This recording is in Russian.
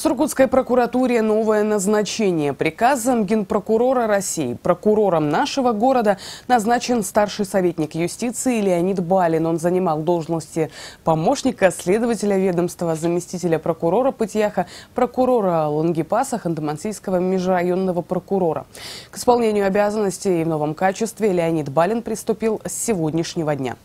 В Сургутской прокуратуре новое назначение. Приказом генпрокурора России прокурором нашего города назначен старший советник юстиции Леонид Балин. Он занимал должности помощника, следователя ведомства, заместителя прокурора Пытьяха, прокурора Лангипаса, Ханты-Мансийского межрайонного прокурора. К исполнению обязанностей в новом качестве Леонид Балин приступил с сегодняшнего дня.